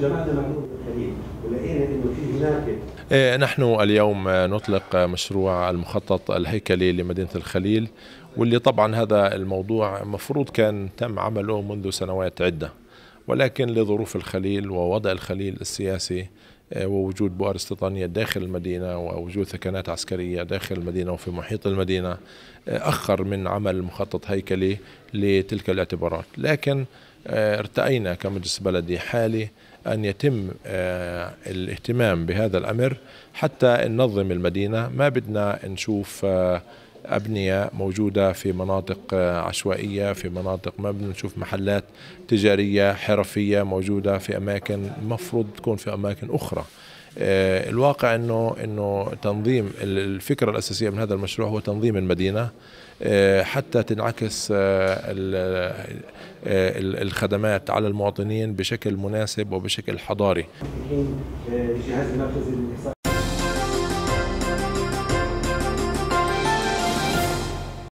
جمعنا معلومه ولقينا انه في هناك إيه، نحن اليوم نطلق مشروع المخطط الهيكلي لمدينة الخليل واللي طبعا هذا الموضوع مفروض كان تم عمله منذ سنوات عدة ولكن لظروف الخليل ووضع الخليل السياسي إيه، ووجود بؤر استيطانية داخل المدينة ووجود ثكنات عسكرية داخل المدينة وفي محيط المدينة إيه، أخر من عمل مخطط هيكلي لتلك الاعتبارات لكن آه، ارتأينا كمجلس بلدي حالي أن يتم آه، الاهتمام بهذا الأمر حتى ننظم المدينة ما بدنا نشوف آه، أبنية موجودة في مناطق عشوائية في مناطق ما بدنا نشوف محلات تجارية حرفية موجودة في أماكن المفروض تكون في أماكن أخرى آه، الواقع انه انه تنظيم الفكره الاساسيه من هذا المشروع هو تنظيم المدينه آه، حتى تنعكس آه، الخدمات على المواطنين بشكل مناسب وبشكل حضاري. الحين الجهاز المركزي للاحصاء